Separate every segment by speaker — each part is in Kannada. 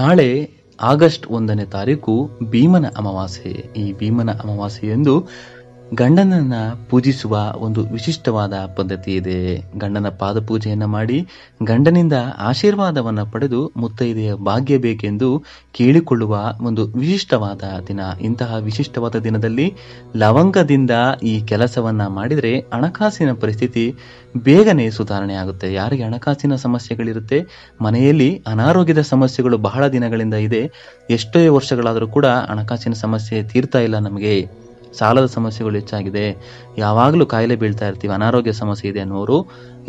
Speaker 1: ನಾಳೆ ಆಗಸ್ಟ್ ಒಂದನೇ ತಾರೀಕು ಭೀಮನ ಅಮಾವಾಸ್ಯೆ ಈ ಭೀಮನ ಎಂದು ಗಂಡನನ್ನ ಪೂಜಿಸುವ ಒಂದು ವಿಶಿಷ್ಟವಾದ ಪದ್ಧತಿ ಇದೆ ಗಂಡನ ಪೂಜೆಯನ್ನ ಮಾಡಿ ಗಂಡನಿಂದ ಆಶೀರ್ವಾದವನ್ನ ಪಡೆದು ಮುತ್ತೈದೆಯ ಭಾಗ್ಯ ಬೇಕೆಂದು ಕೇಳಿಕೊಳ್ಳುವ ಒಂದು ವಿಶಿಷ್ಟವಾದ ದಿನ ಇಂತಹ ವಿಶಿಷ್ಟವಾದ ದಿನದಲ್ಲಿ ಲವಂಗದಿಂದ ಈ ಕೆಲಸವನ್ನ ಮಾಡಿದರೆ ಹಣಕಾಸಿನ ಪರಿಸ್ಥಿತಿ ಬೇಗನೆ ಸುಧಾರಣೆ ಆಗುತ್ತೆ ಯಾರಿಗೆ ಹಣಕಾಸಿನ ಸಮಸ್ಯೆಗಳಿರುತ್ತೆ ಮನೆಯಲ್ಲಿ ಅನಾರೋಗ್ಯದ ಸಮಸ್ಯೆಗಳು ಬಹಳ ದಿನಗಳಿಂದ ಇದೆ ಎಷ್ಟೇ ವರ್ಷಗಳಾದರೂ ಕೂಡ ಹಣಕಾಸಿನ ಸಮಸ್ಯೆ ತೀರ್ತಾ ಇಲ್ಲ ನಮಗೆ ಸಾಲದ ಸಮಸ್ಯೆಗಳು ಹೆಚ್ಚಾಗಿದೆ ಯಾವಾಗಲೂ ಕಾಯಿಲೆ ಬೀಳ್ತಾ ಇರ್ತೀವಿ ಅನಾರೋಗ್ಯ ಸಮಸ್ಯೆ ಇದೆ ಅನ್ನೋರು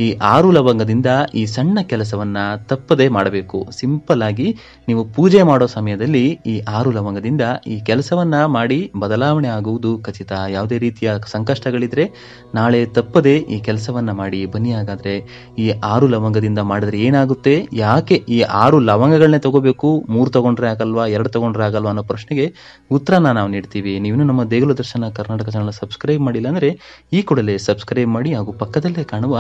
Speaker 1: ಈ ಆರು ಲವಂಗದಿಂದ ಈ ಸಣ್ಣ ಕೆಲಸವನ್ನ ತಪ್ಪದೇ ಮಾಡಬೇಕು ಸಿಂಪಲ್ ಆಗಿ ನೀವು ಪೂಜೆ ಮಾಡೋ ಸಮಯದಲ್ಲಿ ಈ ಆರು ಲವಂಗದಿಂದ ಈ ಕೆಲಸವನ್ನ ಮಾಡಿ ಬದಲಾವಣೆ ಆಗುವುದು ಖಚಿತ ಯಾವುದೇ ರೀತಿಯ ಸಂಕಷ್ಟಗಳಿದ್ರೆ ನಾಳೆ ತಪ್ಪದೆ ಈ ಕೆಲಸವನ್ನ ಮಾಡಿ ಬನ್ನಿ ಹಾಗಾದ್ರೆ ಈ ಆರು ಲವಂಗದಿಂದ ಮಾಡಿದ್ರೆ ಏನಾಗುತ್ತೆ ಯಾಕೆ ಈ ಆರು ಲವಂಗಗಳನ್ನೇ ತಗೋಬೇಕು ಮೂರು ತಗೊಂಡ್ರೆ ಆಗಲ್ವಾ ಎರಡು ತಗೊಂಡ್ರೆ ಆಗಲ್ವಾ ಅನ್ನೋ ಪ್ರಶ್ನೆಗೆ ಉತ್ತರನ ನಾವು ನೀಡ್ತೀವಿ ನೀವು ನಮ್ಮ ದೇಗುಲ ದರ್ಶನ ಕರ್ನಾಟಕ ಚಾನಲ್ ಸಬ್ಸ್ಕ್ರೈಬ್ ಮಾಡಿಲ್ಲ ಅಂದ್ರೆ ಈ ಕೂಡಲೇ ಸಬ್ಸ್ಕ್ರೈಬ್ ಮಾಡಿ ಹಾಗೂ ಪಕ್ಕದಲ್ಲೇ ಕಾಣುವ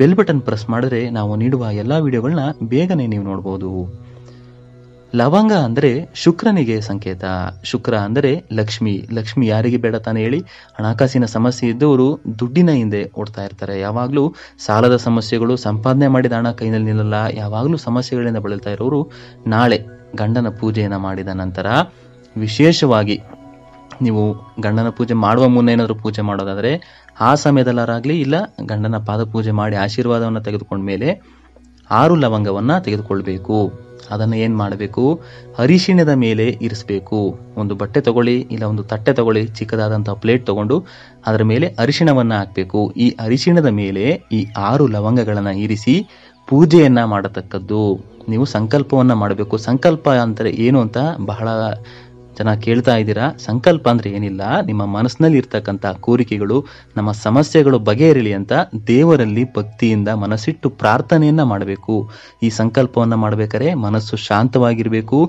Speaker 1: ಬೆಲ್ ಬಟನ್ ಪ್ರೆಸ್ ಮಾಡಿದ್ರೆ ನಾವು ನೀಡುವ ಎಲ್ಲ ವಿಡಿಯೋಗಳನ್ನ ಬೇಗನೆ ನೀವು ನೋಡಬಹುದು ಲವಂಗ ಅಂದರೆ ಶುಕ್ರನಿಗೆ ಸಂಕೇತ ಶುಕ್ರ ಅಂದರೆ ಲಕ್ಷ್ಮಿ ಲಕ್ಷ್ಮಿ ಯಾರಿಗೆ ಬೇಡ ತಾನೇ ಹೇಳಿ ಹಣಕಾಸಿನ ಸಮಸ್ಯೆ ಇದ್ದವರು ದುಡ್ಡಿನ ಹಿಂದೆ ಓಡ್ತಾ ಇರ್ತಾರೆ ಯಾವಾಗಲೂ ಸಾಲದ ಸಮಸ್ಯೆಗಳು ಸಂಪಾದನೆ ಮಾಡಿದ ಹಣ ಕೈನಲ್ಲಿ ನಿಲ್ಲಲ್ಲ ಯಾವಾಗಲೂ ಸಮಸ್ಯೆಗಳಿಂದ ಬಳಲ್ತಾ ಇರೋರು ನಾಳೆ ಗಂಡನ ಪೂಜೆಯನ್ನು ಮಾಡಿದ ನಂತರ ವಿಶೇಷವಾಗಿ ನೀವು ಗಂಡನ ಪೂಜೆ ಮಾಡುವ ಮುನ್ನ ಏನಾದರೂ ಪೂಜೆ ಮಾಡೋದಾದರೆ ಆ ಸಮಯದಲ್ಲಾಗಲಿ ಇಲ್ಲ ಗಂಡನ ಪಾದ ಪೂಜೆ ಮಾಡಿ ಆಶೀರ್ವಾದವನ್ನು ತೆಗೆದುಕೊಂಡ ಮೇಲೆ ಆರು ಲವಂಗವನ್ನು ತೆಗೆದುಕೊಳ್ಬೇಕು ಅದನ್ನು ಏನು ಮಾಡಬೇಕು ಅರಿಶಿಣದ ಮೇಲೆ ಇರಿಸಬೇಕು ಒಂದು ಬಟ್ಟೆ ತಗೊಳ್ಳಿ ಇಲ್ಲ ಒಂದು ತಟ್ಟೆ ತಗೊಳ್ಳಿ ಚಿಕ್ಕದಾದಂಥ ಪ್ಲೇಟ್ ತಗೊಂಡು ಅದರ ಮೇಲೆ ಅರಿಶಿಣವನ್ನು ಹಾಕಬೇಕು ಈ ಅರಿಶಿಣದ ಮೇಲೆ ಈ ಆರು ಲವಂಗಗಳನ್ನು ಇರಿಸಿ ಪೂಜೆಯನ್ನು ಮಾಡತಕ್ಕದ್ದು ನೀವು ಸಂಕಲ್ಪವನ್ನು ಮಾಡಬೇಕು ಸಂಕಲ್ಪ ಅಂದರೆ ಏನು ಅಂತ ಬಹಳ ಚೆನ್ನಾಗಿ ಕೇಳ್ತಾ ಇದ್ದೀರಾ ಸಂಕಲ್ಪ ಅಂದ್ರೆ ಏನಿಲ್ಲ ನಿಮ್ಮ ಮನಸ್ಸಿನಲ್ಲಿ ಇರ್ತಕ್ಕಂಥ ಕೋರಿಕೆಗಳು ನಮ್ಮ ಸಮಸ್ಯೆಗಳು ಬಗೆಹರಿಲಿ ಅಂತ ದೇವರಲ್ಲಿ ಭಕ್ತಿಯಿಂದ ಮನಸ್ಸಿಟ್ಟು ಪ್ರಾರ್ಥನೆಯನ್ನ ಮಾಡಬೇಕು ಈ ಸಂಕಲ್ಪವನ್ನ ಮಾಡಬೇಕಾರೆ ಮನಸ್ಸು ಶಾಂತವಾಗಿರಬೇಕು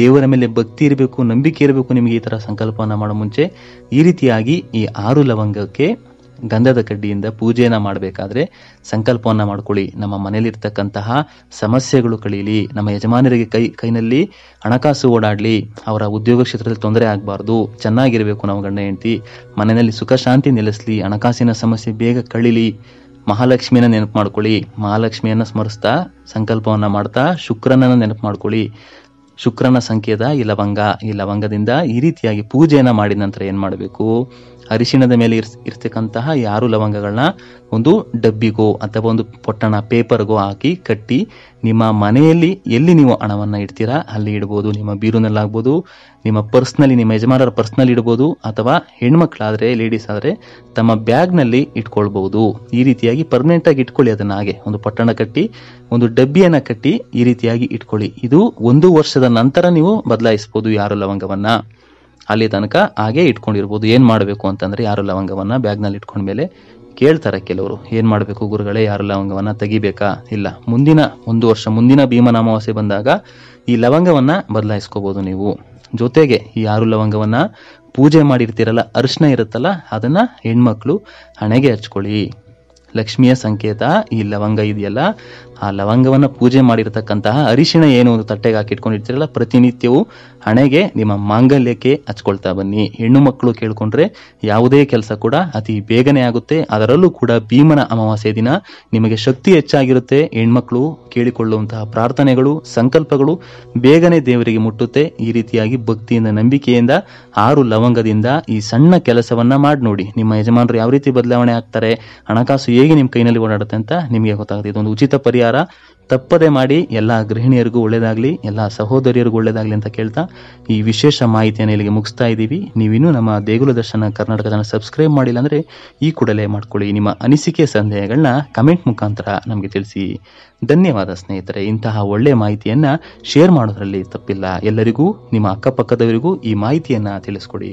Speaker 1: ದೇವರ ಮೇಲೆ ಭಕ್ತಿ ಇರಬೇಕು ನಂಬಿಕೆ ಇರಬೇಕು ನಿಮಗೆ ಈ ತರ ಸಂಕಲ್ಪವನ್ನ ಮಾಡೋ ಮುಂಚೆ ಈ ರೀತಿಯಾಗಿ ಈ ಆರು ಲವಂಗಕ್ಕೆ ಗಂಧದ ಕಡ್ಡಿಯಿಂದ ಪೂಜೆಯನ್ನು ಮಾಡಬೇಕಾದ್ರೆ ಸಂಕಲ್ಪವನ್ನು ಮಾಡ್ಕೊಳ್ಳಿ ನಮ್ಮ ಮನೆಯಲ್ಲಿರ್ತಕ್ಕಂತಹ ಸಮಸ್ಯೆಗಳು ಕಳೀಲಿ ನಮ್ಮ ಯಜಮಾನರಿಗೆ ಕೈ ಕೈನಲ್ಲಿ ಹಣಕಾಸು ಓಡಾಡಲಿ ಅವರ ಉದ್ಯೋಗ ಕ್ಷೇತ್ರದಲ್ಲಿ ತೊಂದರೆ ಆಗಬಾರ್ದು ಚೆನ್ನಾಗಿರಬೇಕು ನಾವು ಗಂಡ ಹೆಂಡತಿ ಮನೆಯಲ್ಲಿ ಸುಖ ಶಾಂತಿ ನೆಲೆಸಲಿ ಹಣಕಾಸಿನ ಸಮಸ್ಯೆ ಬೇಗ ಕಳೀಲಿ ಮಹಾಲಕ್ಷ್ಮಿಯನ್ನ ನೆನಪು ಮಾಡ್ಕೊಳ್ಳಿ ಮಹಾಲಕ್ಷ್ಮಿಯನ್ನು ಸ್ಮರಿಸ್ತಾ ಸಂಕಲ್ಪವನ್ನು ಮಾಡ್ತಾ ಶುಕ್ರನನ್ನು ನೆನಪು ಮಾಡ್ಕೊಳ್ಳಿ ಶುಕ್ರನ ಸಂಕೇತ ಈ ಲವಂಗ ಈ ಲವಂಗದಿಂದ ಈ ರೀತಿಯಾಗಿ ಪೂಜೆಯನ್ನು ಮಾಡಿದ ನಂತರ ಏನು ಮಾಡಬೇಕು ಅರಿಶಿಣದ ಮೇಲೆ ಇರ್ ಇರ್ತಕ್ಕಂತಹ ಯಾರು ಲವಂಗಗಳನ್ನ ಒಂದು ಡಬ್ಬಿಗೋ ಅಥವಾ ಒಂದು ಪೊಟ್ಟಣ ಪೇಪರ್ಗೋ ಹಾಕಿ ಕಟ್ಟಿ ನಿಮ್ಮ ಮನೆಯಲ್ಲಿ ಎಲ್ಲಿ ನೀವು ಹಣವನ್ನ ಇಡ್ತೀರಾ ಅಲ್ಲಿ ಇಡಬಹುದು ನಿಮ್ಮ ಬೀರುನಲ್ಲಾಗ್ಬೋದು ನಿಮ್ಮ ಪರ್ಸ್ನಲ್ಲಿ ನಿಮ್ಮ ಯಜಮಾನರ ಪರ್ಸ್ನಲ್ಲಿ ಇಡಬಹುದು ಅಥವಾ ಹೆಣ್ಮಕ್ಳಾದ್ರೆ ಲೇಡೀಸ್ ಆದರೆ ತಮ್ಮ ನಲ್ಲಿ ಇಟ್ಕೊಳ್ಬಹುದು ಈ ರೀತಿಯಾಗಿ ಪರ್ಮನೆಂಟ್ ಆಗಿ ಇಟ್ಕೊಳ್ಳಿ ಅದನ್ನ ಹಾಗೆ ಒಂದು ಪಟ್ಟಣ ಕಟ್ಟಿ ಒಂದು ಡಬ್ಬಿಯನ್ನ ಕಟ್ಟಿ ಈ ರೀತಿಯಾಗಿ ಇಟ್ಕೊಳ್ಳಿ ಇದು ಒಂದು ವರ್ಷದ ನಂತರ ನೀವು ಬದಲಾಯಿಸಬಹುದು ಯಾರು ಲವಂಗವನ್ನ ಅಲ್ಲಿ ತನಕ ಹಾಗೆ ಇಟ್ಕೊಂಡಿರ್ಬೋದು ಏನು ಮಾಡಬೇಕು ಅಂತಂದರೆ ಯಾರು ಲವಂಗವನ್ನು ಬ್ಯಾಗ್ನಲ್ಲಿ ಮೇಲೆ ಕೇಳ್ತಾರೆ ಕೆಲವರು ಏನು ಮಾಡಬೇಕು ಗುರುಗಳೇ ಯಾರು ಲವಂಗವನ್ನು ತೆಗಿಬೇಕಾ ಇಲ್ಲ ಮುಂದಿನ ಒಂದು ವರ್ಷ ಮುಂದಿನ ಭೀಮನಾಮಾವಾಸೆ ಬಂದಾಗ ಈ ಲವಂಗವನ್ನು ಬದಲಾಯಿಸ್ಕೋಬೋದು ನೀವು ಜೊತೆಗೆ ಈ ಯಾರು ಲವಂಗವನ್ನು ಪೂಜೆ ಮಾಡಿರ್ತೀರಲ್ಲ ಅರಿಶಿನ ಇರುತ್ತಲ್ಲ ಅದನ್ನು ಹೆಣ್ಮಕ್ಳು ಹಣೆಗೆ ಹಚ್ಕೊಳ್ಳಿ ಲಕ್ಷ್ಮಿಯ ಸಂಕೇತ ಈ ಲವಂಗ ಇದೆಯಲ್ಲ ಆ ಲವಂಗವನ್ನು ಪೂಜೆ ಮಾಡಿರತಕ್ಕಂತಹ ಅರಿಶಿಣ ಏನು ಒಂದು ತಟ್ಟೆಗೆ ಹಾಕಿಟ್ಕೊಂಡಿರ್ತೀರಲ್ಲ ಪ್ರತಿನಿತ್ಯವೂ ಹಣೆಗೆ ನಿಮ್ಮ ಮಾಂಗಲ್ಯಕ್ಕೆ ಹಚ್ಕೊಳ್ತಾ ಬನ್ನಿ ಹೆಣ್ಣು ಮಕ್ಕಳು ಕೇಳಿಕೊಂಡ್ರೆ ಯಾವುದೇ ಕೆಲಸ ಕೂಡ ಅತಿ ಬೇಗನೆ ಆಗುತ್ತೆ ಅದರಲ್ಲೂ ಕೂಡ ಭೀಮನ ಅಮಾವಾಸ್ಯ ದಿನ ನಿಮಗೆ ಶಕ್ತಿ ಹೆಚ್ಚಾಗಿರುತ್ತೆ ಹೆಣ್ಮಕ್ಳು ಕೇಳಿಕೊಳ್ಳುವಂತಹ ಪ್ರಾರ್ಥನೆಗಳು ಸಂಕಲ್ಪಗಳು ಬೇಗನೆ ದೇವರಿಗೆ ಮುಟ್ಟುತ್ತೆ ಈ ರೀತಿಯಾಗಿ ಭಕ್ತಿಯಿಂದ ನಂಬಿಕೆಯಿಂದ ಆರು ಲವಂಗದಿಂದ ಈ ಸಣ್ಣ ಕೆಲಸವನ್ನ ಮಾಡಿ ನೋಡಿ ನಿಮ್ಮ ಯಜಮಾನರು ಯಾವ ರೀತಿ ಬದಲಾವಣೆ ಆಗ್ತಾರೆ ಹಣಕಾಸು ಹೇಗೆ ನಿಮ್ಮ ಕೈನಲ್ಲಿ ಓಡಾಡುತ್ತೆ ಅಂತ ನಿಮಗೆ ಗೊತ್ತಾಗುತ್ತೆ ಇದೊಂದು ಉಚಿತ ಪರಿಹಾರ ತಪ್ಪದೆ ಮಾಡಿ ಎಲ್ಲ ಗೃಹಿಣಿಯರಿಗೂ ಒಳ್ಳೆಯದಾಗಲಿ ಎಲ್ಲ ಸಹೋದರಿಯರಿಗೂ ಒಳ್ಳೆಯದಾಗಲಿ ಅಂತ ಕೇಳ್ತಾ ಈ ವಿಶೇಷ ಮಾಹಿತಿಯನ್ನು ಇಲ್ಲಿಗೆ ಮುಗಿಸ್ತಾ ಇದ್ದೀವಿ ನೀವಿನ್ನೂ ನಮ್ಮ ದೇಗುಲ ದರ್ಶನ ಕರ್ನಾಟಕ ಸಬ್ಸ್ಕ್ರೈಬ್ ಮಾಡಿಲ್ಲ ಅಂದ್ರೆ ಈ ಕೂಡಲೇ ಮಾಡ್ಕೊಳ್ಳಿ ನಿಮ್ಮ ಅನಿಸಿಕೆ ಸಂದೇಹಗಳನ್ನ ಕಮೆಂಟ್ ಮುಖಾಂತರ ನಮಗೆ ತಿಳಿಸಿ ಧನ್ಯವಾದ ಸ್ನೇಹಿತರೆ ಇಂತಹ ಒಳ್ಳೆ ಮಾಹಿತಿಯನ್ನು ಶೇರ್ ಮಾಡೋದ್ರಲ್ಲಿ ತಪ್ಪಿಲ್ಲ ಎಲ್ಲರಿಗೂ ನಿಮ್ಮ ಅಕ್ಕಪಕ್ಕದವರಿಗೂ ಈ ಮಾಹಿತಿಯನ್ನು ತಿಳಿಸ್ಕೊಡಿ